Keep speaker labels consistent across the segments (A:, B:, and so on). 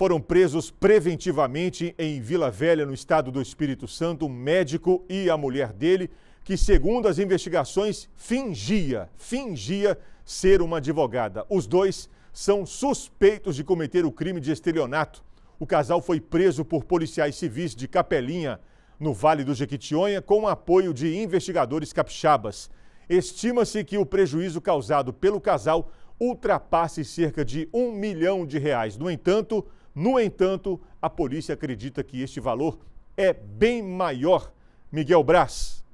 A: foram presos preventivamente em Vila Velha, no estado do Espírito Santo, um médico e a mulher dele, que, segundo as investigações, fingia, fingia ser uma advogada. Os dois são suspeitos de cometer o crime de estelionato. O casal foi preso por policiais civis de Capelinha, no Vale do Jequitinhonha, com o apoio de investigadores capixabas. Estima-se que o prejuízo causado pelo casal ultrapasse cerca de um milhão de reais. No entanto, no entanto, a polícia acredita que este valor é bem maior.
B: Miguel Braz.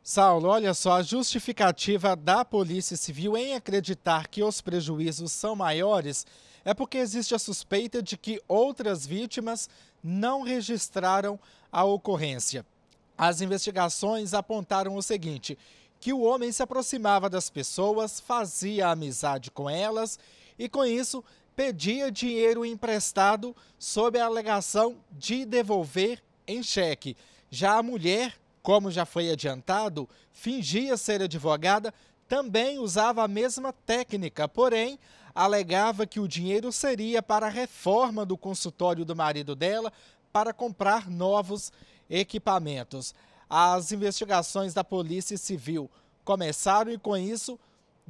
B: Saulo, olha só, a justificativa da Polícia Civil em acreditar que os prejuízos são maiores é porque existe a suspeita de que outras vítimas não registraram a ocorrência. As investigações apontaram o seguinte: que o homem se aproximava das pessoas, fazia amizade com elas e, com isso, pedia dinheiro emprestado sob a alegação de devolver em cheque. Já a mulher, como já foi adiantado, fingia ser advogada, também usava a mesma técnica, porém alegava que o dinheiro seria para a reforma do consultório do marido dela para comprar novos equipamentos. As investigações da Polícia Civil começaram e, com isso,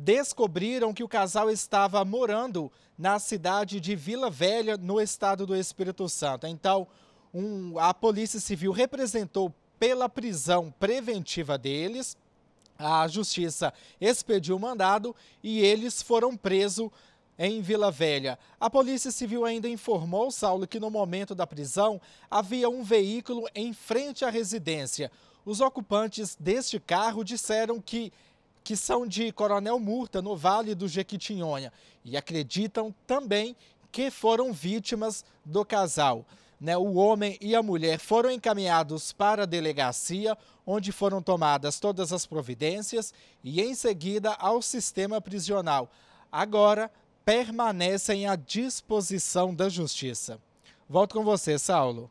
B: descobriram que o casal estava morando na cidade de Vila Velha, no estado do Espírito Santo. Então, um, a Polícia Civil representou pela prisão preventiva deles. A justiça expediu o mandado e eles foram presos em Vila Velha. A Polícia Civil ainda informou, Saulo, que no momento da prisão havia um veículo em frente à residência. Os ocupantes deste carro disseram que que são de Coronel Murta, no Vale do Jequitinhonha, e acreditam também que foram vítimas do casal. Né? O homem e a mulher foram encaminhados para a delegacia, onde foram tomadas todas as providências e, em seguida, ao sistema prisional. Agora permanecem à disposição da justiça. Volto com você, Saulo.